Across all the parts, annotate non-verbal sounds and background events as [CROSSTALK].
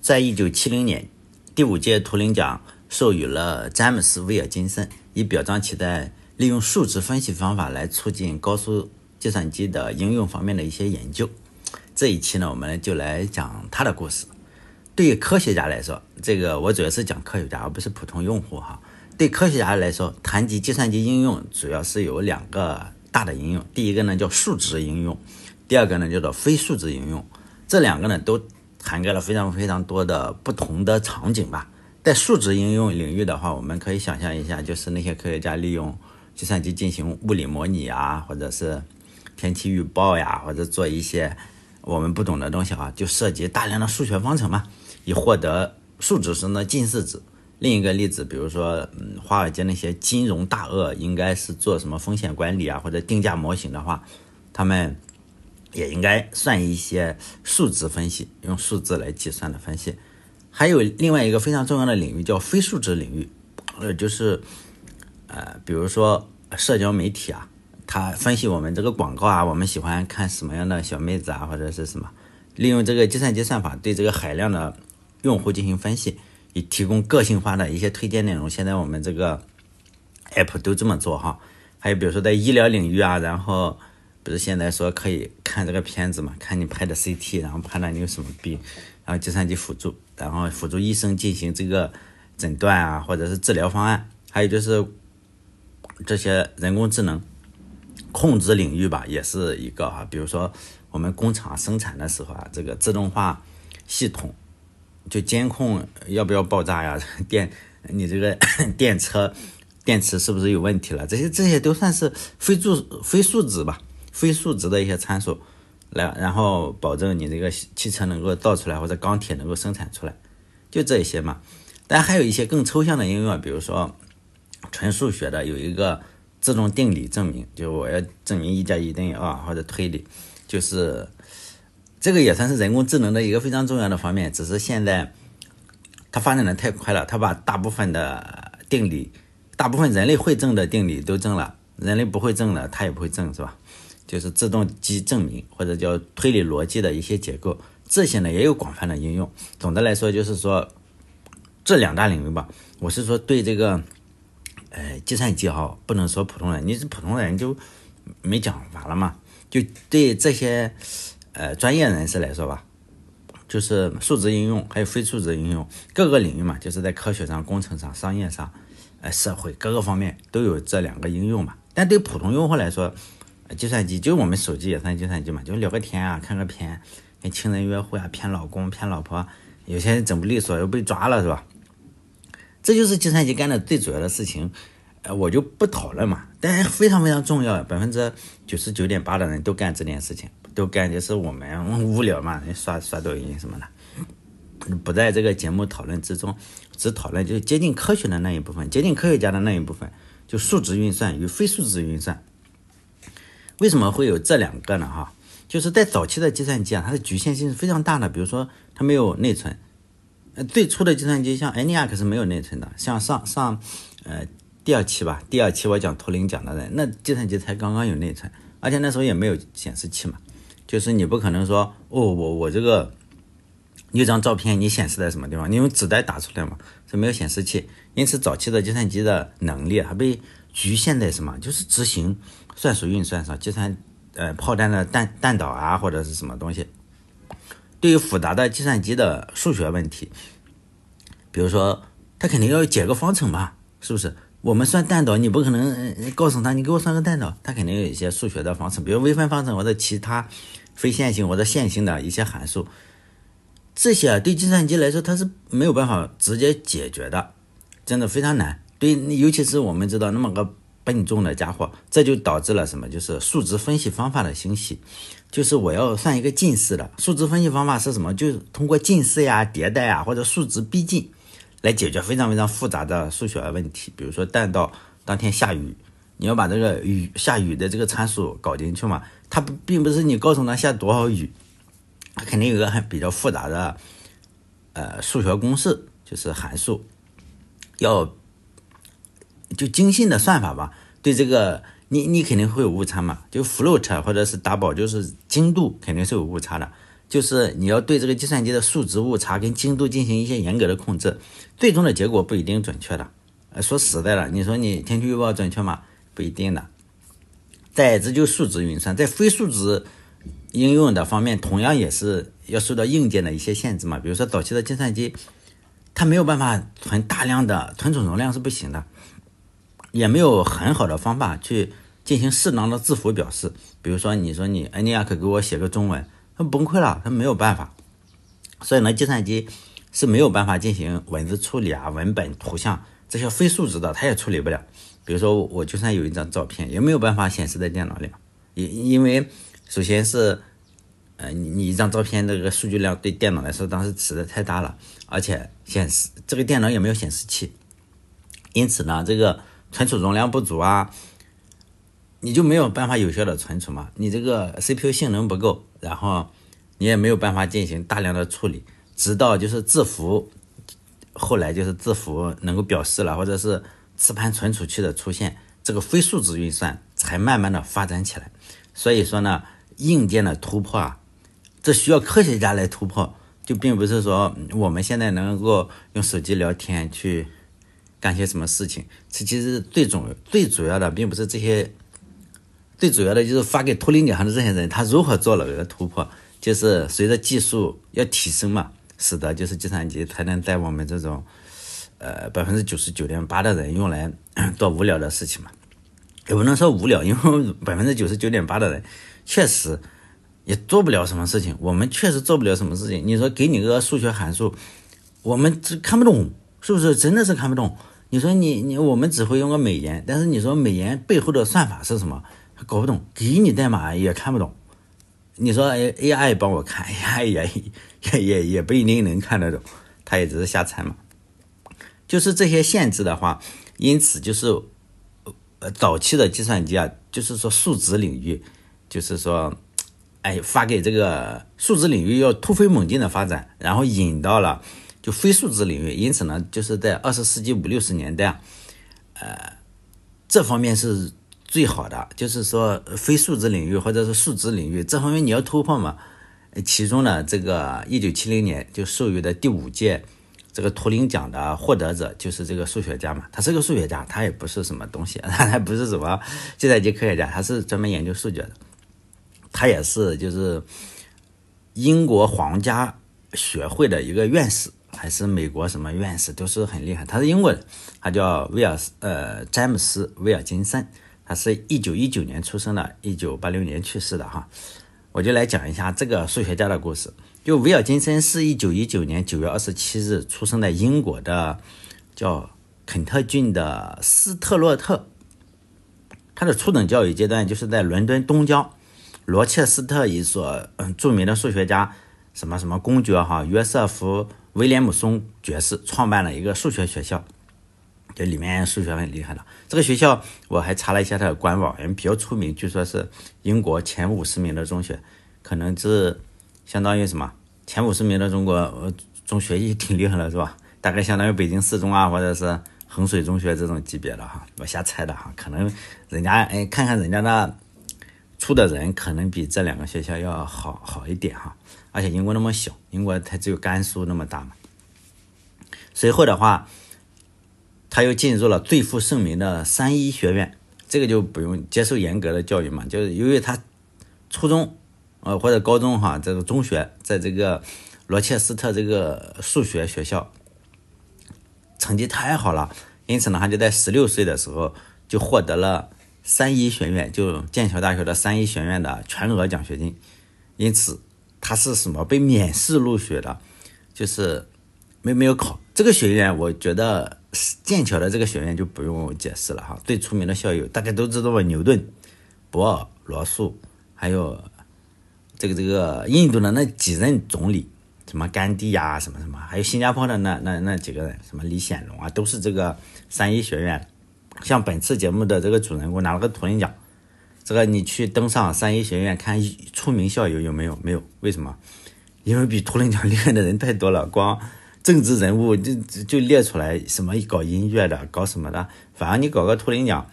在一九七零年，第五届图灵奖授予了詹姆斯·威尔金森，以表彰其在利用数值分析方法来促进高速计算机的应用方面的一些研究。这一期呢，我们就来讲他的故事。对于科学家来说，这个我主要是讲科学家，而不是普通用户哈。对科学家来说，谈及计算机应用，主要是有两个大的应用，第一个呢叫数值应用，第二个呢叫做非数值应用。这两个呢都。涵盖了非常非常多的不同的场景吧。在数值应用领域的话，我们可以想象一下，就是那些科学家利用计算机进行物理模拟啊，或者是天气预报呀，或者做一些我们不懂的东西啊，就涉及大量的数学方程嘛，以获得数值上的近似值。另一个例子，比如说，嗯，华尔街那些金融大鳄应该是做什么风险管理啊，或者定价模型的话，他们。也应该算一些数值分析，用数字来计算的分析。还有另外一个非常重要的领域叫非数值领域，呃，就是呃，比如说社交媒体啊，它分析我们这个广告啊，我们喜欢看什么样的小妹子啊，或者是什么，利用这个计算机算法对这个海量的用户进行分析，以提供个性化的一些推荐内容。现在我们这个 app 都这么做哈。还有比如说在医疗领域啊，然后。就是现在说可以看这个片子嘛？看你拍的 CT，然后判断你有什么病，然后计算机辅助，然后辅助医生进行这个诊断啊，或者是治疗方案。还有就是这些人工智能控制领域吧，也是一个哈。比如说我们工厂生产的时候啊，这个自动化系统就监控要不要爆炸呀？电，你这个 [COUGHS] 电车电池是不是有问题了？这些这些都算是非注非数值吧。非数值的一些参数，来然后保证你这个汽车能够造出来或者钢铁能够生产出来，就这些嘛。但还有一些更抽象的应用，比如说纯数学的，有一个自动定理证明，就我要证明一加一等于二或者推理，就是这个也算是人工智能的一个非常重要的方面。只是现在它发展的太快了，它把大部分的定理，大部分人类会证的定理都证了，人类不会证的，它也不会证，是吧？就是自动机证明或者叫推理逻辑的一些结构，这些呢也有广泛的应用。总的来说，就是说这两大领域吧，我是说对这个，呃，计算机哈，不能说普通人，你是普通人就没讲完了嘛。就对这些呃专业人士来说吧，就是数值应用还有非数值应用各个领域嘛，就是在科学上、工程上、商业上、呃社会各个方面都有这两个应用嘛。但对普通用户来说，计算机就是我们手机也算计算机嘛，就是聊个天啊，看个片，跟情人约会啊，骗老公骗老婆，有些人整不利索又被抓了是吧？这就是计算机干的最主要的事情，呃，我就不讨论嘛，但是非常非常重要，百分之九十九点八的人都干这件事情，都干就是我们无聊嘛，刷刷抖音什么的，不在这个节目讨论之中，只讨论就接近科学的那一部分，接近科学家的那一部分，就数值运算与非数值运算。为什么会有这两个呢？哈，就是在早期的计算机啊，它的局限性是非常大的。比如说，它没有内存。呃，最初的计算机像 n 尼亚可是没有内存的。像上上，呃，第二期吧，第二期我讲图灵讲的人，那计算机才刚刚有内存，而且那时候也没有显示器嘛。就是你不可能说，哦，我我这个一张照片，你显示在什么地方？你用纸带打出来嘛，是没有显示器。因此，早期的计算机的能力还被局限在什么？就是执行。算术运算上，计算，呃，炮弹的弹弹道啊，或者是什么东西。对于复杂的计算机的数学问题，比如说，他肯定要解个方程吧，是不是？我们算弹道，你不可能告诉他，你给我算个弹道，他肯定有一些数学的方程，比如微分方程或者其他非线性或者线性的一些函数。这些对计算机来说，它是没有办法直接解决的，真的非常难。对，尤其是我们知道那么个。笨重的家伙，这就导致了什么？就是数值分析方法的兴起。就是我要算一个近似的数值分析方法是什么？就是通过近似呀、迭代啊或者数值逼近来解决非常非常复杂的数学问题。比如说弹道当天下雨，你要把这个雨下雨的这个参数搞进去嘛？它不并不是你告诉它下多少雨，它肯定有个很比较复杂的呃数学公式，就是函数要。就精信的算法吧，对这个你你肯定会有误差嘛，就 float 或者是打 e 就是精度肯定是有误差的。就是你要对这个计算机的数值误差跟精度进行一些严格的控制，最终的结果不一定准确的。呃，说实在的，你说你天气预报准确吗？不一定的。在这就数值运算，在非数值应用的方面，同样也是要受到硬件的一些限制嘛。比如说早期的计算机，它没有办法存大量的存储容量是不行的。也没有很好的方法去进行适当的字符表示，比如说，你说你恩尼亚克给我写个中文，他崩溃了，他没有办法。所以呢，计算机是没有办法进行文字处理啊、文本、图像这些非数值的，他也处理不了。比如说，我就算有一张照片，也没有办法显示在电脑里。因因为，首先是，呃，你你一张照片这个数据量对电脑来说当时实在太大了，而且显示这个电脑也没有显示器，因此呢，这个。存储容量不足啊，你就没有办法有效的存储嘛。你这个 CPU 性能不够，然后你也没有办法进行大量的处理，直到就是字符，后来就是字符能够表示了，或者是磁盘存储器的出现，这个非数字运算才慢慢的发展起来。所以说呢，硬件的突破啊，这需要科学家来突破，就并不是说我们现在能够用手机聊天去。干些什么事情？这其实最终最主要的，并不是这些，最主要的，就是发给图灵奖上的这些人，他如何做了个突破？就是随着技术要提升嘛，使得就是计算机才能在我们这种，呃，百分之九十九点八的人用来 [CLEARS THROAT] 做无聊的事情嘛，也不能说无聊，因为 [LAUGHS] 百分之九十九点八的人确实也做不了什么事情，我们确实做不了什么事情。你说给你个数学函数，我们看不懂，是不是？真的是看不懂。你说你你我们只会用个美颜，但是你说美颜背后的算法是什么？搞不懂，给你代码也看不懂。你说 A I 帮我看，[LAUGHS] A I 也也也也不一定能看得懂，他也只是瞎猜嘛。就是这些限制的话，因此就是，呃早期的计算机啊，就是说数值领域，就是说，哎发给这个数值领域要突飞猛进的发展，然后引到了。就非数字领域，因此呢，就是在二十世纪五六十年代，呃，这方面是最好的。就是说，非数字领域或者是数值领域这方面你要突破嘛。其中呢，这个一九七零年就授予的第五届这个图灵奖的获得者就是这个数学家嘛，他是个数学家，他也不是什么东西，[LAUGHS] 他不是什么计算机科学家，他是专门研究数学的。他也是就是英国皇家学会的一个院士。还是美国什么院士都是很厉害。他是英国人，他叫威尔斯，呃，詹姆斯·威尔金森。他是一九一九年出生的，一九八六年去世的，哈。我就来讲一下这个数学家的故事。就威尔金森是一九一九年九月二十七日出生在英国的叫肯特郡的斯特洛特。他的初等教育阶段就是在伦敦东郊罗切斯特一所嗯著名的数学家什么什么公爵哈约瑟夫。威廉姆松爵士创办了一个数学学校，这里面数学很厉害的。这个学校我还查了一下它的官网，人比较出名，据说是英国前五十名的中学，可能是相当于什么前五十名的中国呃中学也挺厉害了，是吧？大概相当于北京四中啊，或者是衡水中学这种级别的哈，我瞎猜的哈。可能人家哎，看看人家那出的人，可能比这两个学校要好好一点哈。而且英国那么小，英国它只有甘肃那么大嘛。随后的话，他又进入了最负盛名的三一学院，这个就不用接受严格的教育嘛，就是由于他初中呃或者高中哈，这个中学在这个罗切斯特这个数学学校成绩太好了，因此呢，他就在十六岁的时候就获得了三一学院，就剑桥大学的三一学院的全额奖学金，因此。他是什么被免试入学的，就是没没有考这个学院。我觉得剑桥的这个学院就不用解释了哈，最出名的校友大家都知道吧，牛顿、博尔、罗素，还有这个这个印度的那几任总理，什么甘地呀，什么什么，还有新加坡的那那那几个人，什么李显龙啊，都是这个三一学院。像本次节目的这个主人公拿了个图灵奖。这个你去登上三一学院看出名校有有没有？没有，为什么？因为比图灵奖厉害的人太多了，光政治人物就就列出来，什么搞音乐的、搞什么的，反正你搞个图灵奖，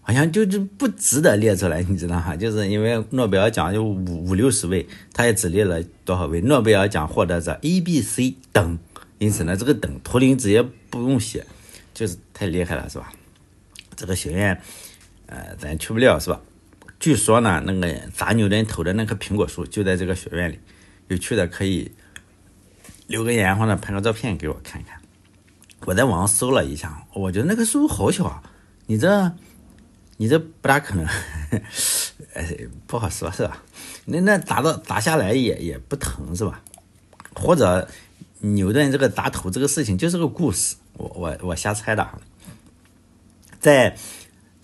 好像就就不值得列出来，你知道哈？就是因为诺贝尔奖就五五六十位，他也只列了多少位？诺贝尔奖获得者 A、B、C 等，因此呢，这个等图灵直接不用写，就是太厉害了，是吧？这个学院。呃，咱去不了是吧？据说呢，那个砸牛顿头的那棵苹果树就在这个学院里。有去的可以留个言或者拍个照片给我看看。我在网上搜了一下，我觉得那棵树好小啊！你这你这不大可能，哎，[LAUGHS] 不好说是吧？那那砸到砸下来也也不疼是吧？或者牛顿这个砸头这个事情就是个故事，我我我瞎猜的啊，在。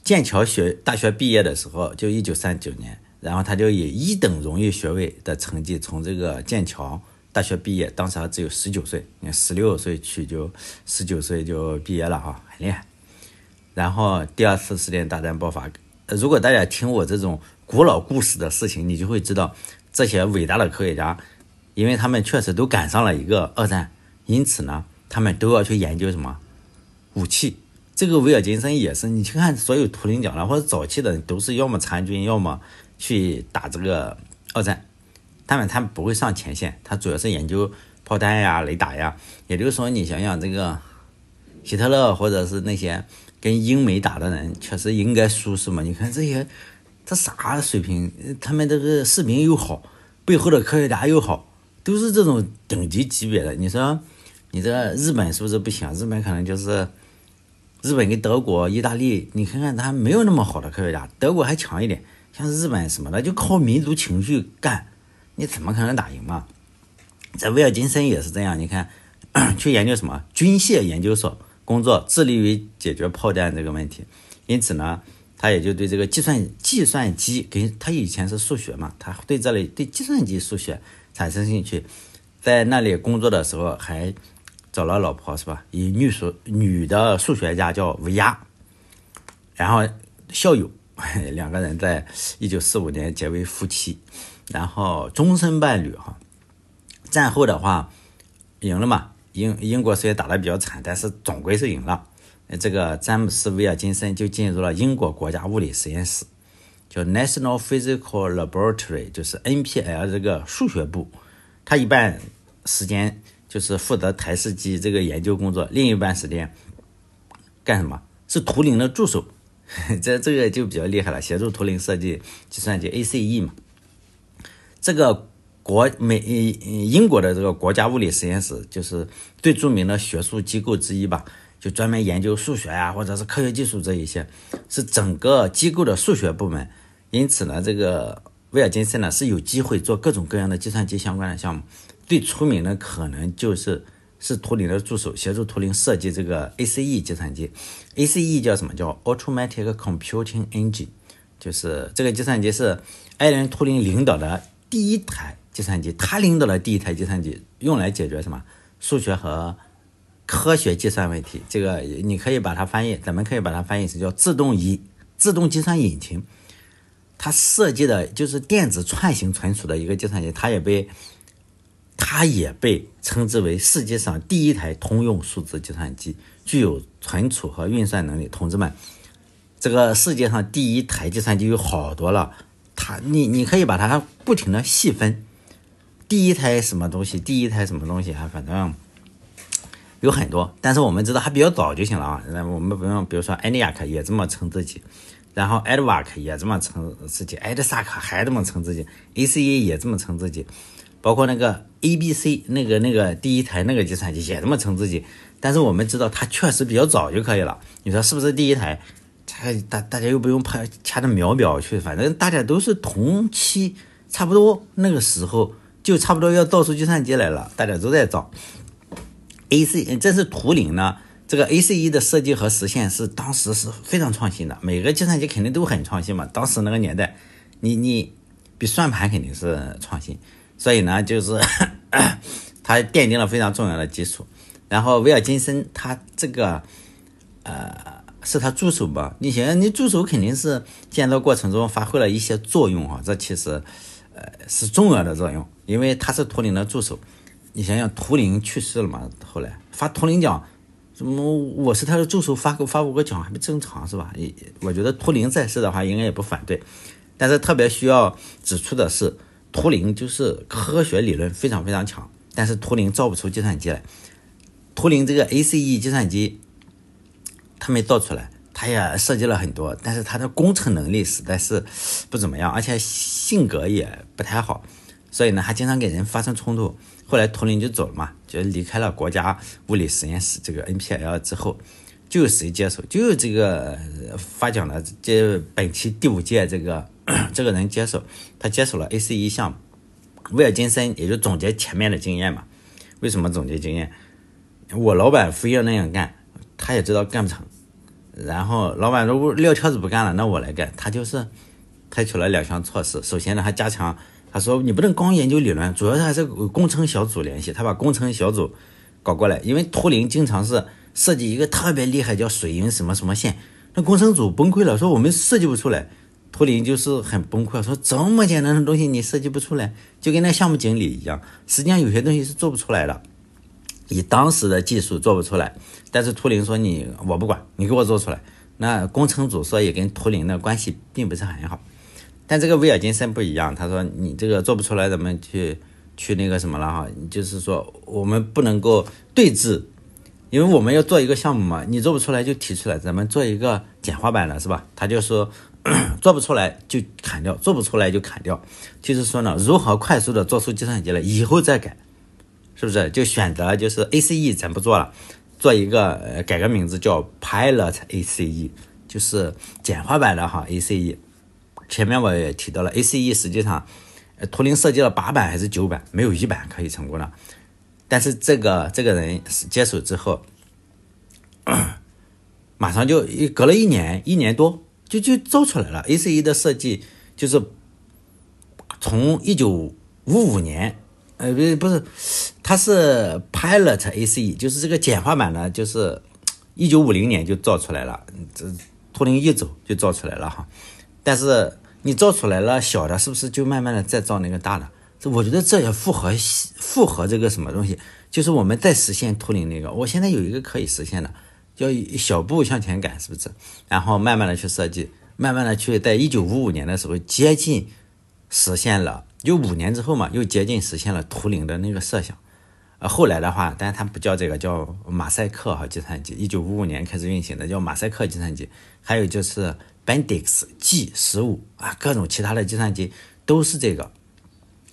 剑桥学大学毕业的时候，就一九三九年，然后他就以一等荣誉学位的成绩从这个剑桥大学毕业，当时还只有十九岁，你看十六岁去就十九岁就毕业了哈，很厉害。然后第二次世界大战爆发，如果大家听我这种古老故事的事情，你就会知道这些伟大的科学家，因为他们确实都赶上了一个二战，因此呢，他们都要去研究什么武器。这个威尔金森也是，你去看所有图灵奖了或者早期的，都是要么参军，要么去打这个二战。当然，他不会上前线，他主要是研究炮弹呀、雷达呀。也就是说，你想想这个希特勒或者是那些跟英美打的人，确实应该输是吗？你看这些，这啥水平？他们这个士兵又好，背后的科学家又好，都是这种顶级级别的。你说，你这日本是不是不行？日本可能就是。日本跟德国、意大利，你看看他没有那么好的科学家，德国还强一点。像日本什么的，就靠民族情绪干，你怎么可能打赢嘛？在威尔金森也是这样，你看 [CLEARS THROAT] 去研究什么军械研究所工作，致力于解决炮弹这个问题。因此呢，他也就对这个计算计算机跟他以前是数学嘛，他对这里对计算机数学产生兴趣。在那里工作的时候还。找了老婆是吧？一女数女的数学家叫维亚，然后校友 [LAUGHS] 两个人在一九四五年结为夫妻，然后终身伴侣哈。战后的话赢了嘛？英英国虽然打得比较惨，但是总归是赢了。这个詹姆斯·威尔金森就进入了英国国家物理实验室，叫 National Physical Laboratory，就是 NPL 这个数学部。他一半时间。就是负责台式机这个研究工作，另一半时间干什么？是图灵的助手，[LAUGHS] 这这个就比较厉害了，协助图灵设计计算机 ACE 嘛。这个国美英国的这个国家物理实验室就是最著名的学术机构之一吧，就专门研究数学呀，或者是科学技术这一些，是整个机构的数学部门。因此呢，这个威尔金森呢是有机会做各种各样的计算机相关的项目。最出名的可能就是是图灵的助手协助图灵设计这个 A C E 计算机，A C E 叫什么叫 Automatic Computing Engine，就是这个计算机是艾伦图灵领导的第一台计算机，他领导的第一台计算机用来解决什么数学和科学计算问题。这个你可以把它翻译，咱们可以把它翻译成叫自动仪、自动计算引擎。它设计的就是电子串行存储的一个计算机，它也被。它也被称之为世界上第一台通用数字计算机，具有存储和运算能力。同志们，这个世界上第一台计算机有好多了，它你你可以把它不停的细分，第一台什么东西，第一台什么东西，啊，反正有很多。但是我们知道，还比较早就行了啊。那我们不用，比如说 ENIAC 也这么称自己，然后艾德沃克也这么称自己，艾德萨克还这么称自己，ACE 也这么称自己，包括那个。A B C 那个那个第一台那个计算机也这么称自己，但是我们知道它确实比较早就可以了。你说是不是第一台？他大大家又不用怕掐着秒表去，反正大家都是同期，差不多那个时候就差不多要造出计算机来了，大家都在造。A C 这是图灵呢，这个 A C 一的设计和实现是当时是非常创新的。每个计算机肯定都很创新嘛，当时那个年代，你你比算盘肯定是创新，所以呢就是。[CLEARS THROAT] 他奠定了非常重要的基础，然后威尔金森他这个，呃，是他助手吧？你想想，你助手肯定是建造过程中发挥了一些作用啊，这其实，呃，是重要的作用，因为他是图灵的助手。你想想，图灵去世了嘛？后来发图灵奖，怎么我是他的助手发个发五个奖还不正常是吧？也我觉得图灵在世的话应该也不反对，但是特别需要指出的是。图灵就是科学理论非常非常强，但是图灵造不出计算机来。图灵这个 A C E 计算机他没造出来，他也设计了很多，但是他的工程能力实在是不怎么样，而且性格也不太好，所以呢，还经常给人发生冲突。后来图灵就走了嘛，就离开了国家物理实验室这个 N P L 之后，就谁接手就这个发奖了，这本期第五届这个。这个人接手，他接手了 A C E 项目，威尔金森也就总结前面的经验嘛。为什么总结经验？我老板非要那样干，他也知道干不成。然后老板如果撂挑子不干了，那我来干。他就是采取了两项措施。首先呢，他加强，他说你不能光研究理论，主要是还是工程小组联系。他把工程小组搞过来，因为图灵经常是设计一个特别厉害叫水银什么什么线，那工程组崩溃了，说我们设计不出来。图灵就是很崩溃，说这么简单的东西你设计不出来，就跟那项目经理一样。实际上有些东西是做不出来的，以当时的技术做不出来。但是图灵说你我不管你给我做出来。那工程组所以跟图灵的关系并不是很好。但这个威尔金森不一样，他说你这个做不出来，咱们去去那个什么了哈？就是说我们不能够对峙，因为我们要做一个项目嘛，你做不出来就提出来，咱们做一个简化版的是吧？他就说。[CLEARS THROAT] 做不出来就砍掉，做不出来就砍掉，就是说呢，如何快速的做出计算机来以后再改，是不是？就选择就是 A C E 咱不做了，做一个改个名字叫 Pilot A C E，就是简化版的哈 A C E。前面我也提到了 A C E 实际上图灵设计了八版还是九版，没有一版可以成功的。但是这个这个人接手之后，[COUGHS] 马上就隔了一年一年多。就就造出来了，A C E 的设计就是从一九五五年，呃不是，它是 Pilot A C E，就是这个简化版呢，就是一九五零年就造出来了，这图灵一走就造出来了哈。但是你造出来了小的，是不是就慢慢的再造那个大的？这我觉得这也符合符合这个什么东西？就是我们在实现图灵那个，我现在有一个可以实现的。叫小步向前赶，是不是？然后慢慢的去设计，慢慢的去，在一九五五年的时候接近实现了，就五年之后嘛，又接近实现了图灵的那个设想。呃，后来的话，但是他不叫这个，叫马赛克哈计算机。一九五五年开始运行的叫马赛克计算机，还有就是 Bendix G 十五啊，各种其他的计算机都是这个。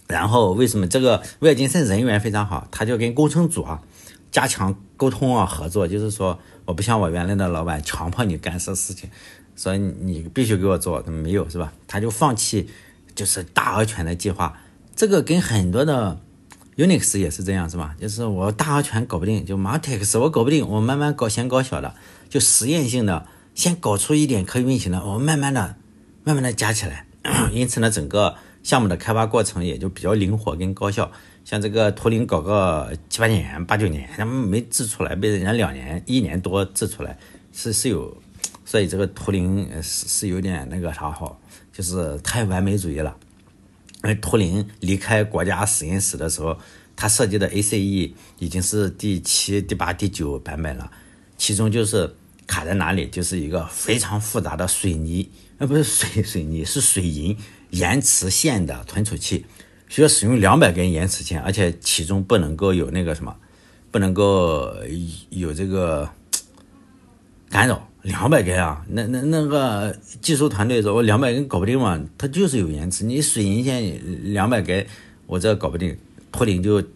然后为什么这个外金森人缘非常好？他就跟工程组啊加强沟通啊合作，就是说。我不像我原来的老板强迫你干涉事情，所以你必须给我做，没有是吧？他就放弃，就是大而全的计划。这个跟很多的 Unix 也是这样，是吧？就是我大而全搞不定，就马 t r i x 我搞不定，我慢慢搞，先搞小的，就实验性的，先搞出一点可以运行的，我慢慢的、慢慢的加起来。[COUGHS] 因此呢，整个项目的开发过程也就比较灵活跟高效。像这个图灵搞个七八年、八九年，他们没制出来，被人家两年、一年多制出来，是是有，所以这个图灵是是有点那个啥哈，就是太完美主义了。而图灵离开国家实验室的时候，他设计的 ACE 已经是第七、第八、第九版本了，其中就是卡在哪里，就是一个非常复杂的水泥，呃，不是水水泥，是水银延迟线的存储器。需要使用两百根延迟线，而且其中不能够有那个什么，不能够有这个干扰。两百根啊？那那那个技术团队说，我两百根搞不定嘛？它就是有延迟，你水银线两百根，我这搞不定。破顶就就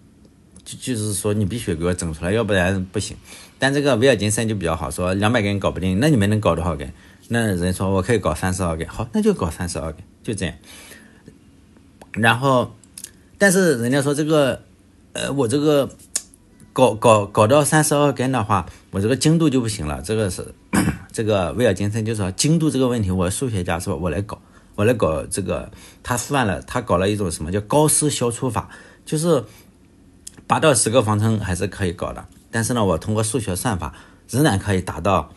就是说，你必须给我整出来，要不然不行。但这个威尔金森就比较好，说两百根搞不定，那你们能搞多少根？那人说我可以搞三十二根，好，那就搞三十二根，就这样。然后。但是人家说这个，呃，我这个搞搞搞到三十二根的话，我这个精度就不行了。这个是 [CLEARS THROAT] 这个威尔金森就说精度这个问题，我数学家是吧？我来搞，我来搞这个。他算了，他搞了一种什么叫高斯消除法，就是八到十个方程还是可以搞的。但是呢，我通过数学算法仍然可以达到，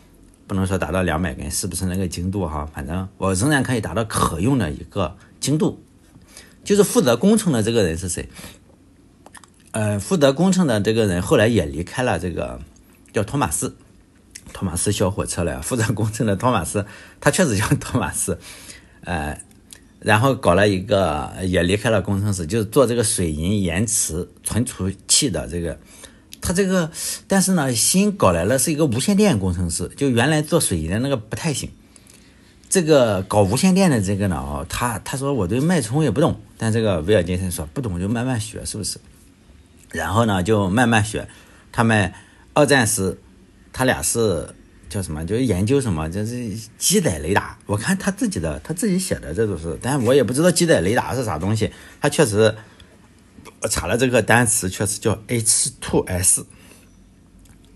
不能说达到两百根，是不是那个精度哈？反正我仍然可以达到可用的一个精度。就是负责工程的这个人是谁？呃，负责工程的这个人后来也离开了，这个叫托马斯，托马斯小火车了。[LAUGHS] 负责工程的托马斯，他确实叫托马斯，呃，然后搞了一个也离开了工程师，就是做这个水银延迟存储器的这个，他这个，但是呢，新搞来了是一个无线电工程师，就原来做水银的那个不太行。这个搞无线电的这个呢，他他说我对脉冲也不懂，但这个威尔金森说不懂就慢慢学，是不是？然后呢就慢慢学。他们二战时，他俩是叫什么？就研究什么？就是机载雷达。我看他自己的，他自己写的，这都是，但我也不知道机载雷达是啥东西。他确实，我查了这个单词，确实叫 H2S。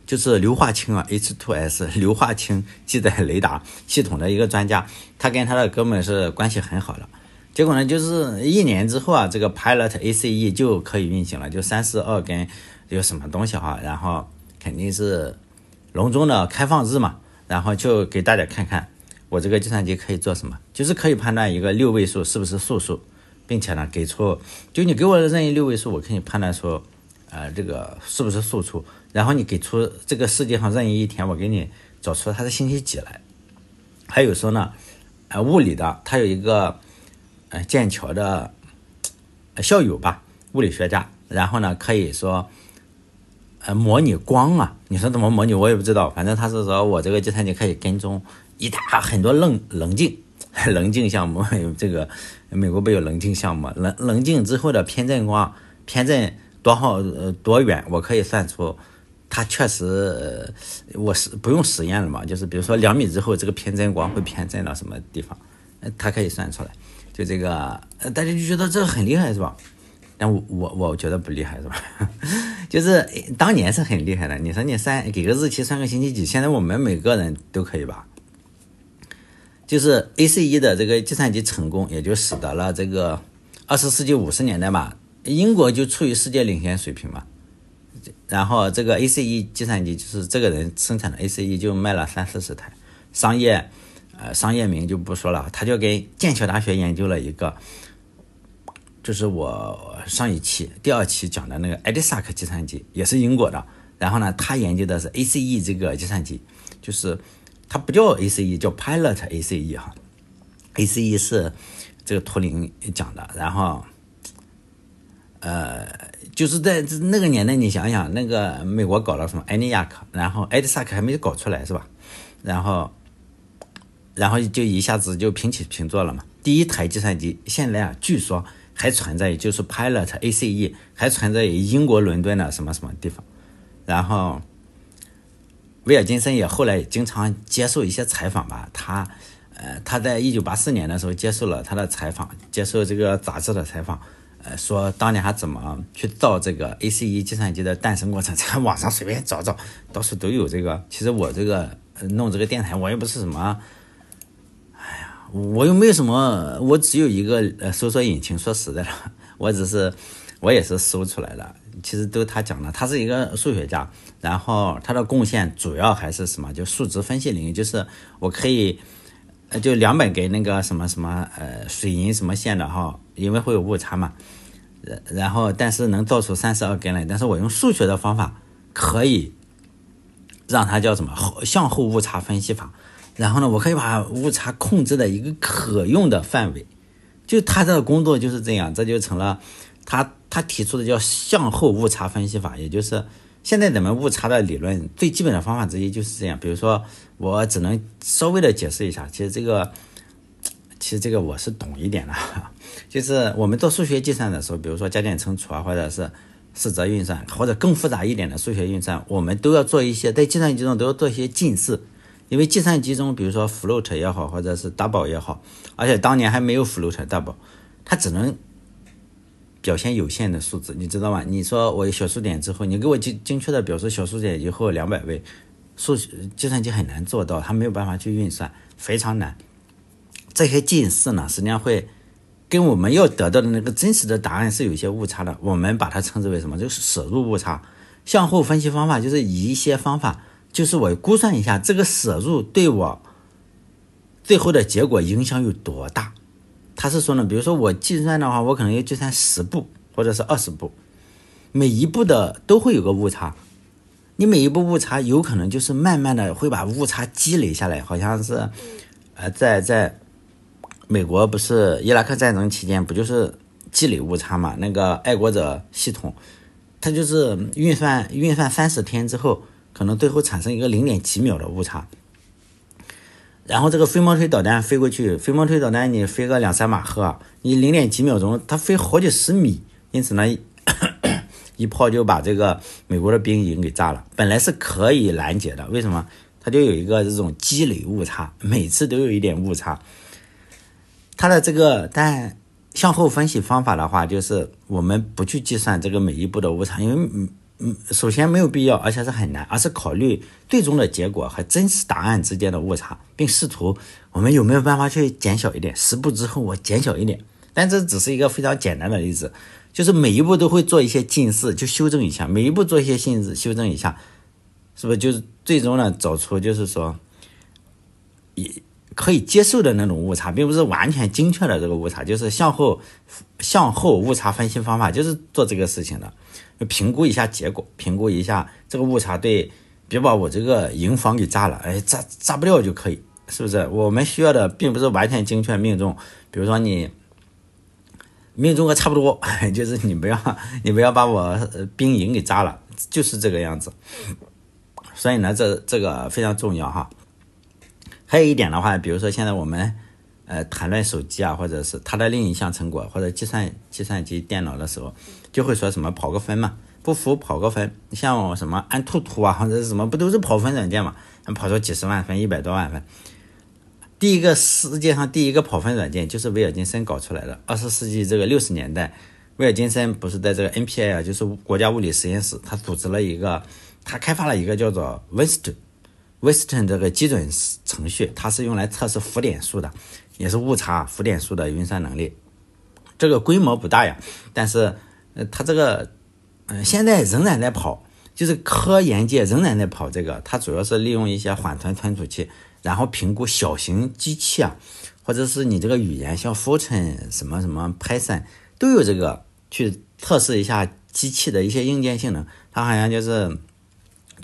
就是硫化氢啊，H2S，硫化氢记载雷达系统的一个专家，他跟他的哥们是关系很好的。结果呢，就是一年之后啊，这个 Pilot Ace 就可以运行了，就三四二跟有什么东西哈，然后肯定是隆重的开放日嘛，然后就给大家看看我这个计算机可以做什么，就是可以判断一个六位数是不是素数，并且呢，给出就你给我的任意六位数，我可以判断出，呃，这个是不是素数。然后你给出这个世界上任意一天，我给你找出它的星期几来。还有说呢，呃，物理的他有一个，呃，剑桥的校友吧，物理学家。然后呢，可以说，呃，模拟光啊，你说怎么模拟？我也不知道。反正他是说，我这个计算机可以跟踪一大很多棱棱镜棱镜项目。这个美国不有棱镜项目？棱棱镜之后的偏振光偏振多少呃多远？我可以算出。它确实，我是不用实验了嘛，就是比如说两米之后，这个偏振光会偏振到什么地方，它可以算出来。就这个，呃，大家就觉得这很厉害是吧？但我我我觉得不厉害是吧？[LAUGHS] 就是当年是很厉害的，你说你算给个日期，算个星期几，现在我们每个人都可以吧？就是 A C E 的这个计算机成功，也就使得了这个二十世纪五十年代嘛，英国就处于世界领先水平嘛。然后这个 A C E 计算机就是这个人生产的 A C E 就卖了三四十台，商业，呃，商业名就不说了，他就跟剑桥大学研究了一个，就是我上一期第二期讲的那个艾迪萨克计算机也是英国的，然后呢，他研究的是 A C E 这个计算机，就是它不叫 A C E，叫 Pilot A C E 哈，A C E 是这个图灵讲的，然后，呃。就是在那个年代，你想想，那个美国搞了什么 n 尼亚 c 然后艾迪萨克还没搞出来，是吧？然后，然后就一下子就平起平坐了嘛。第一台计算机现在啊，据说还存在，就是 Pilot ACE 还存在英国伦敦的什么什么地方。然后，威尔金森也后来也经常接受一些采访吧。他，呃，他在一九八四年的时候接受了他的采访，接受这个杂志的采访。呃，说当年还怎么去造这个 A C E 计算机的诞生过程，在网上随便找找，到处都有这个。其实我这个弄这个电台，我又不是什么，哎呀，我又没有什么，我只有一个呃搜索引擎。说实在的，[LAUGHS] 我只是我也是搜出来的。其实都他讲的，他是一个数学家，然后他的贡献主要还是什么，就数值分析领域，就是我可以呃，就两本给那个什么什么呃，水银什么线的哈，因为会有误差嘛。然后，但是能造出三十二根来，但是我用数学的方法可以让它叫什么？后向后误差分析法。然后呢，我可以把误差控制在一个可用的范围。就他这个工作就是这样，这就成了他他提出的叫向后误差分析法，也就是现在咱们误差的理论最基本的方法之一就是这样。比如说，我只能稍微的解释一下，其实这个其实这个我是懂一点的。就是我们做数学计算的时候，比如说加减乘除啊，或者是四则运算，或者更复杂一点的数学运算，我们都要做一些在计算机中都要做一些近似，因为计算机中，比如说 float 也好，或者是 double 也好，而且当年还没有 float double，它只能表现有限的数字，你知道吗？你说我小数点之后，你给我精精确的表示小数点以后两百位，数计算机很难做到，它没有办法去运算，非常难。这些近似呢，实际上会。跟我们要得到的那个真实的答案是有些误差的，我们把它称之为什么？就是舍入误差。向后分析方法就是以一些方法，就是我估算一下这个舍入对我最后的结果影响有多大。他是说呢，比如说我计算的话，我可能要计算十步或者是二十步，每一步的都会有个误差。你每一步误差有可能就是慢慢的会把误差积累下来，好像是呃在在。美国不是伊拉克战争期间不就是积累误差嘛？那个爱国者系统，它就是运算运算三十天之后，可能最后产生一个零点几秒的误差。然后这个飞毛腿导弹飞过去，飞毛腿导弹你飞个两三马赫，你零点几秒钟它飞好几十米，因此呢，[COUGHS] 一炮就把这个美国的兵营给炸了。本来是可以拦截的，为什么？它就有一个这种积累误差，每次都有一点误差。它的这个但向后分析方法的话，就是我们不去计算这个每一步的误差，因为嗯嗯，首先没有必要，而且是很难，而是考虑最终的结果和真实答案之间的误差，并试图我们有没有办法去减小一点。十步之后我减小一点，但这只是一个非常简单的例子，就是每一步都会做一些近似，就修正一下，每一步做一些近似修正一下，是不是就是最终呢找出就是说一。可以接受的那种误差，并不是完全精确的这个误差，就是向后向后误差分析方法，就是做这个事情的，评估一下结果，评估一下这个误差，对，别把我这个营房给炸了，哎，炸炸不掉就可以，是不是？我们需要的并不是完全精确命中，比如说你命中个差不多，[LAUGHS] 就是你不要你不要把我兵营给炸了，就是这个样子。所以呢，这这个非常重要哈。还有一点的话，比如说现在我们呃谈论手机啊，或者是它的另一项成果，或者计算计算机、电脑的时候，就会说什么跑个分嘛，不服跑个分。像什么安兔兔啊，或者什么不都是跑分软件嘛？跑出几十万分、一百多万分。第一个世界上第一个跑分软件就是威尔金森搞出来的。二十世纪这个六十年代，威尔金森不是在这个 NPI 啊，就是国家物理实验室，他组织了一个，他开发了一个叫做 w i s t w i s t o n 这个基准程序，它是用来测试浮点数的，也是误差浮点数的运算能力。这个规模不大呀，但是呃，它这个嗯，现在仍然在跑，就是科研界仍然在跑这个。它主要是利用一些缓存存储器，然后评估小型机器啊，或者是你这个语言像 Fortran 什么什么 Python 都有这个去测试一下机器的一些硬件性能。它好像就是。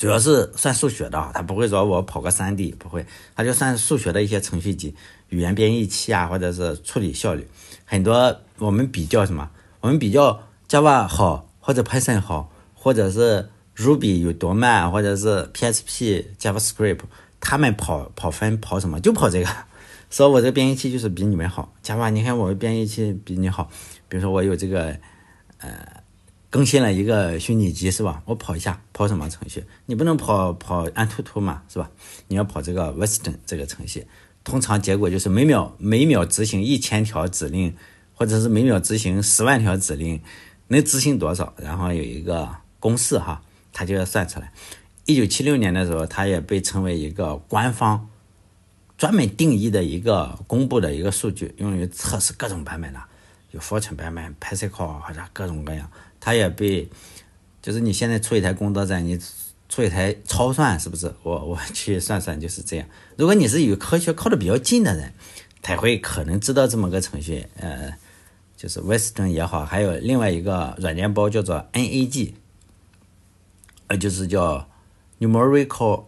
主要是算数学的啊，他不会找我跑个三 D，不会，他就算数学的一些程序集、语言编译器啊，或者是处理效率，很多我们比较什么，我们比较 Java 好，或者 Python 好，或者是 Ruby 有多慢，或者是 PHP、JavaScript，他们跑跑分跑什么，就跑这个，说 [LAUGHS] 我这个编译器就是比你们好，Java 你看我编译器比你好，比如说我有这个，呃。更新了一个虚拟机是吧？我跑一下，跑什么程序？你不能跑跑安兔兔嘛，是吧？你要跑这个 Western 这个程序，通常结果就是每秒每秒执行一千条指令，或者是每秒执行十万条指令，能执行多少？然后有一个公式哈，它就要算出来。一九七六年的时候，它也被称为一个官方专门定义的一个公布的一个数据，用于测试各种版本的，有 Fortune 版本、Pascal 或者各种各样。它也被，就是你现在出一台工作站，你出一台超算，是不是？我我 [LAUGHS] 去算算就是这样。如果你是与科学靠得比较近的人，才会可能知道这么个程序，呃，就是 w e s t e r n 也好，还有另外一个软件包叫做 NAG，呃，就是叫 Numerical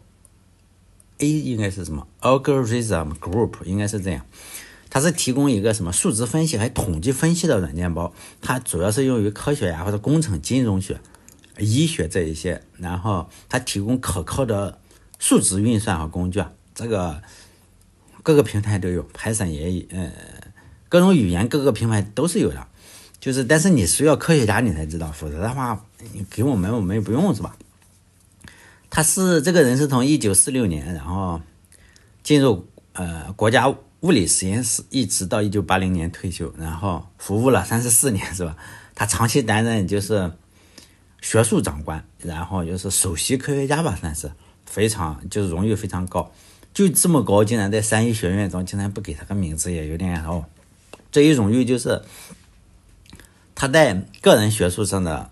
A 应该是什么 Algorithm Group 应该是这样。它是提供一个什么数值分析还统计分析的软件包，它主要是用于科学呀或者工程、金融学、医学这一些。然后它提供可靠的数值运算和工具。这个各个平台都有，Python 也呃各种语言各个平台都是有的。就是但是你需要科学家你才知道，否则的话你给我们我们也不用是吧？他是这个人是从一九四六年然后进入呃国家。物理实验室一直到一九八零年退休，然后服务了三十四年，是吧？他长期担任就是学术长官，然后就是首席科学家吧，算是非常就是荣誉非常高，就这么高，竟然在三一学院中竟然不给他个名字，也有点哦。这一荣誉就是他在个人学术上的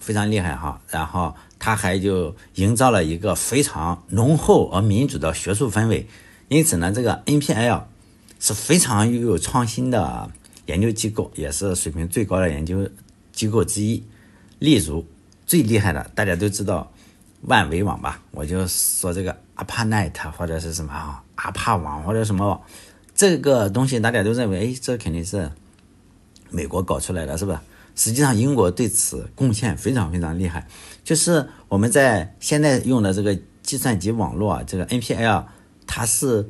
非常厉害哈，然后他还就营造了一个非常浓厚而民主的学术氛围，因此呢，这个 NPL。是非常拥有创新的研究机构，也是水平最高的研究机构之一。例如最厉害的，大家都知道万维网吧？我就说这个阿帕奈特或者是什么啊，阿帕网或者什么网，这个东西大家都认为，哎，这肯定是美国搞出来的，是吧？实际上，英国对此贡献非常非常厉害。就是我们在现在用的这个计算机网络，这个 NPL，它是。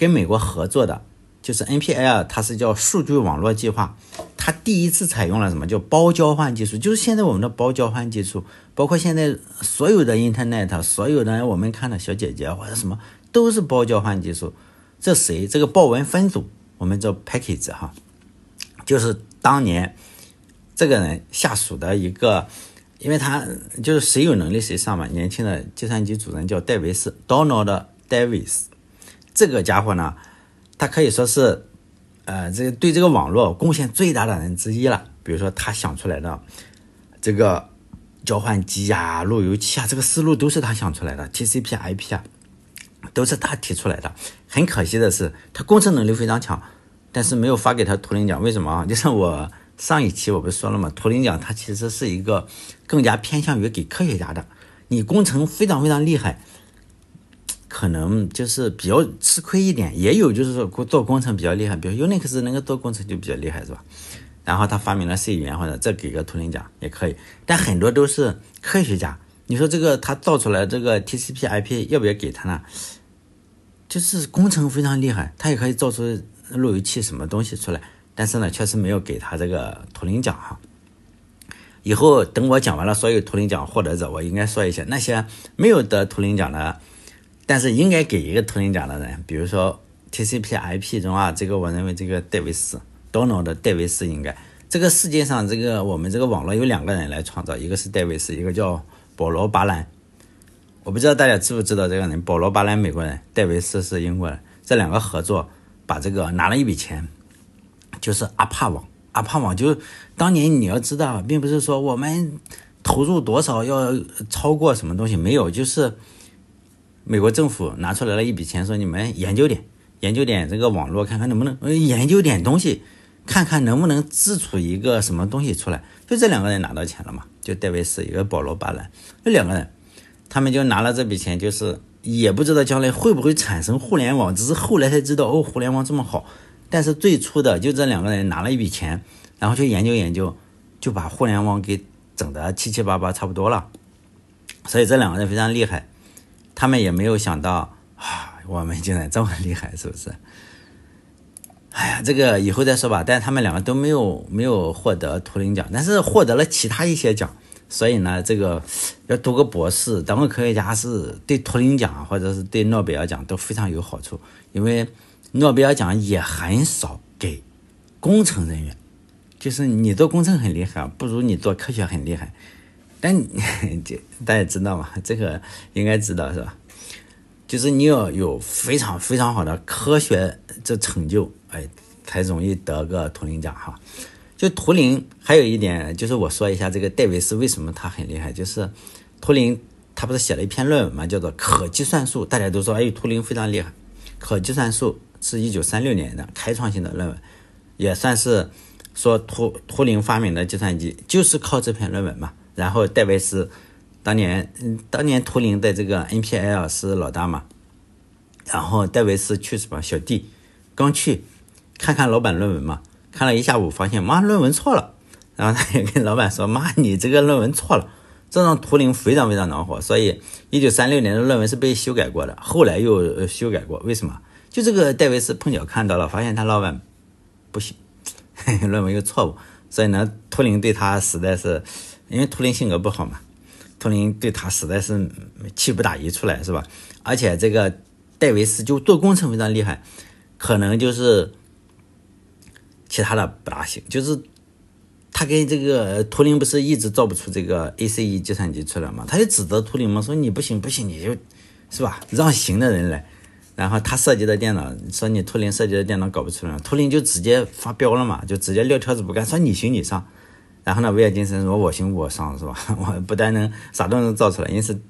跟美国合作的就是 NPL，它是叫数据网络计划，它第一次采用了什么叫包交换技术，就是现在我们的包交换技术，包括现在所有的 Internet，所有的我们看的小姐姐或者什么都是包交换技术。这谁？这个报文分组，我们叫 package 哈，就是当年这个人下属的一个，因为他就是谁有能力谁上嘛，年轻的计算机主任叫戴维斯 （Donald Davis）。这个家伙呢，他可以说是，呃，这对这个网络贡献最大的人之一了。比如说，他想出来的这个交换机呀、路由器啊，这个思路都是他想出来的。TCP、IP 啊，都是他提出来的。很可惜的是，他工程能力非常强，但是没有发给他图灵奖。为什么啊？[LAUGHS] 就像我上一期我不是说了吗？图灵奖它其实是一个更加偏向于给科学家的。你工程非常非常厉害。可能就是比较吃亏一点，也有就是说做工程比较厉害，比如 Unix 那个做工程就比较厉害，是吧？然后他发明了 C 语言，或者再给个图灵奖也可以。但很多都是科学家，你说这个他造出来这个 TCP/IP 要不要给他呢？就是工程非常厉害，他也可以造出路由器什么东西出来，但是呢，确实没有给他这个图灵奖哈。以后等我讲完了所有图灵奖获得者，我应该说一下那些没有得图灵奖的。但是应该给一个头等奖的人，比如说 TCP/IP 中啊，这个我认为这个戴维斯 Donald 戴维斯应该。这个世界上这个我们这个网络有两个人来创造，一个是戴维斯，一个叫保罗巴兰。我不知道大家知不知道这个人，保罗巴兰美国人，戴维斯是英国人。这两个合作把这个拿了一笔钱，就是阿帕网。阿帕网就当年你要知道，并不是说我们投入多少要超过什么东西，没有，就是。美国政府拿出来了一笔钱，说你们研究点，研究点这个网络，看看能不能研究点东西，看看能不能制出一个什么东西出来。就这两个人拿到钱了嘛，就戴维斯一个保罗·巴兰，这两个人，他们就拿了这笔钱，就是也不知道将来会不会产生互联网，只是后来才知道哦，互联网这么好。但是最初的就这两个人拿了一笔钱，然后去研究研究，就把互联网给整的七七八八差不多了。所以这两个人非常厉害。他们也没有想到啊，我们竟然这么厉害，是不是？哎呀，这个以后再说吧。但是他们两个都没有没有获得图灵奖，但是获得了其他一些奖。所以呢，这个要读个博士，咱们科学家是对图灵奖或者是对诺贝尔奖都非常有好处，因为诺贝尔奖也很少给工程人员，就是你做工程很厉害，不如你做科学很厉害。但 [LAUGHS] 这大家知道吗？这个应该知道是吧？就是你要有非常非常好的科学这成就，哎，才容易得个图灵奖哈。就图灵还有一点，就是我说一下这个戴维斯为什么他很厉害，就是图灵他不是写了一篇论文嘛，叫做《可计算数》。大家都说哎，图灵非常厉害，《可计算数》是一九三六年的开创性的论文，也算是说图图灵发明的计算机就是靠这篇论文嘛。然后戴维斯，当年嗯，当年图灵的这个 NPL 是老大嘛，然后戴维斯去什么小弟刚去看看老板论文嘛，看了一下午，发现妈论文错了，然后他也跟老板说：“妈，你这个论文错了。”这让图灵非常非常恼火。所以，一九三六年的论文是被修改过的，后来又修改过。为什么？就这个戴维斯碰巧看到了，发现他老板不行，[LAUGHS] 论文有错误，所以呢，图灵对他实在是。因为图灵性格不好嘛，图灵对他实在是气不打一处来，是吧？而且这个戴维斯就做工程非常厉害，可能就是其他的不大行。就是他跟这个图灵不是一直造不出这个 A C E 计算机出来嘛？他就指责图灵嘛，说你不行不行，你就是吧？让行的人来。然后他设计的电脑，说你图灵设计的电脑搞不出来，图灵就直接发飙了嘛，就直接撂挑子不干，说你行你上。然后呢，威尔金森说：“我行我上，是吧？[LAUGHS] 我不但能啥都能造出来。”因此，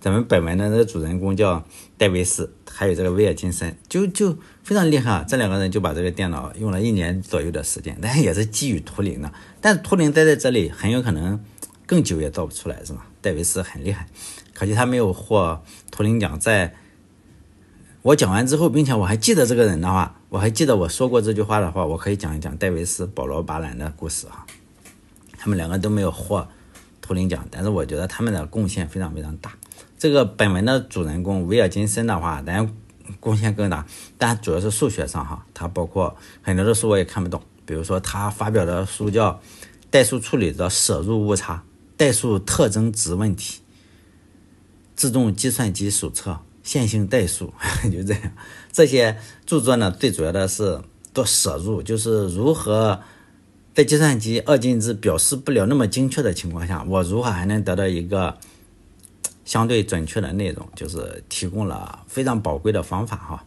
咱们本文的那个主人公叫戴维斯，还有这个威尔金森，就就非常厉害。这两个人就把这个电脑用了一年左右的时间，但也是基于图灵的。但是图灵待在这里，很有可能更久也造不出来，是吧？戴维斯很厉害，可惜他没有获图灵奖。在我讲完之后，并且我还记得这个人的话，我还记得我说过这句话的话，我可以讲一讲戴维斯、保罗·巴兰的故事哈。他们两个都没有获图灵奖，但是我觉得他们的贡献非常非常大。这个本文的主人公威尔金森的话，咱贡献更大，但主要是数学上哈，他包括很多的书我也看不懂，比如说他发表的书叫《代数处理的舍入误差》《代数特征值问题》《自动计算机手册》《线性代数》，[LAUGHS] 就这样，这些著作呢，最主要的是做舍入，就是如何。在计算机二进制表示不了那么精确的情况下，我如何还能得到一个相对准确的内容？就是提供了非常宝贵的方法哈。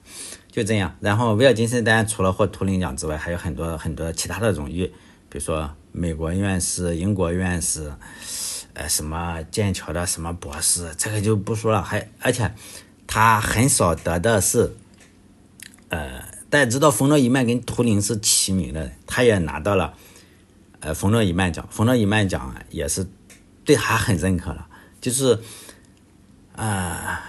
就这样，然后威尔金森丹除了获图灵奖之外，还有很多很多其他的荣誉，比如说美国院士、英国院士，呃，什么剑桥的什么博士，这个就不说了。还而且他很少得的是，呃，大家知道冯诺依曼跟图灵是齐名的，他也拿到了。呃，冯诺依曼奖，冯诺依曼奖也是对他很认可了。就是，啊，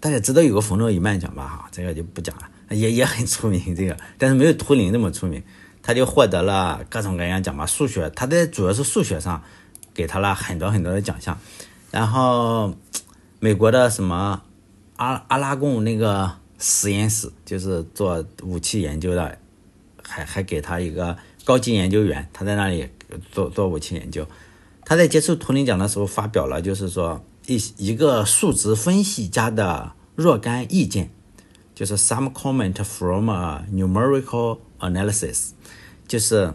大家知道有个冯诺依曼奖吧？哈，这个就不讲了，也也很出名。这个，但是没有图灵那么出名。他就获得了各种各样奖吧，数学，他在主要是数学上，给他了很多很多的奖项。然后，美国的什么阿阿拉贡那个实验室，就是做武器研究的，还还给他一个。高级研究员，他在那里做做武器研究。他在接受图灵奖的时候发表了，就是说一一个数值分析家的若干意见，就是 some comment from a numerical analysis。就是，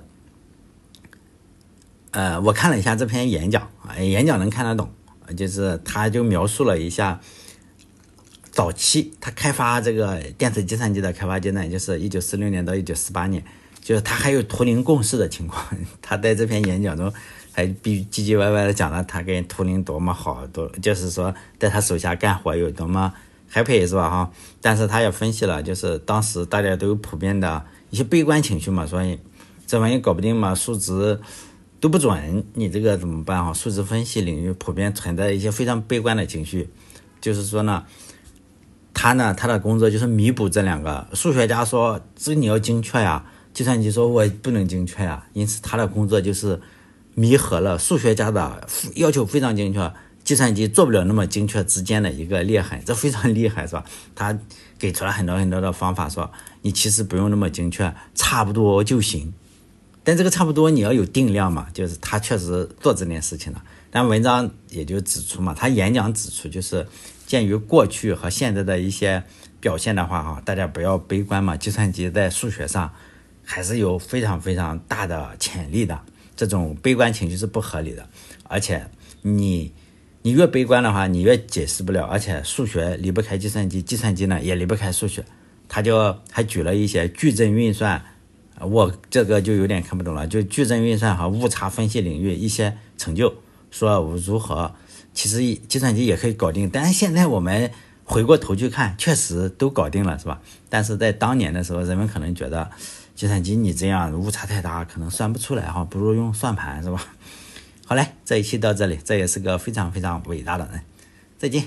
呃，我看了一下这篇演讲啊，演讲能看得懂，就是他就描述了一下早期他开发这个电子计算机的开发阶段，就是一九四六年到一九四八年。就是他还有图灵共事的情况，[LAUGHS] 他在这篇演讲中还比唧唧歪歪的讲了他跟图灵多么好，多就是说在他手下干活有多么 happy 是吧哈？但是他也分析了，就是当时大家都有普遍的一些悲观情绪嘛，所以这玩意搞不定嘛，数值都不准，你这个怎么办哈？数值分析领域普遍存在一些非常悲观的情绪，就是说呢，他呢他的工作就是弥补这两个数学家说这你要精确呀。计算机说：“我不能精确啊，因此他的工作就是弥合了数学家的要求非常精确，计算机做不了那么精确之间的一个裂痕，这非常厉害，是吧？他给出了很多很多的方法，说你其实不用那么精确，差不多就行。但这个差不多你要有定量嘛，就是他确实做这件事情了。但文章也就指出嘛，他演讲指出就是鉴于过去和现在的一些表现的话，哈，大家不要悲观嘛，计算机在数学上。”还是有非常非常大的潜力的。这种悲观情绪是不合理的，而且你你越悲观的话，你越解释不了。而且数学离不开计算机，计算机呢也离不开数学。他就还举了一些矩阵运算，我这个就有点看不懂了。就矩阵运算和误差分析领域一些成就，说如何其实计算机也可以搞定。但是现在我们回过头去看，确实都搞定了，是吧？但是在当年的时候，人们可能觉得。计算机你这样误差太大，可能算不出来哈，不如用算盘是吧？好嘞，这一期到这里，这也是个非常非常伟大的人，再见。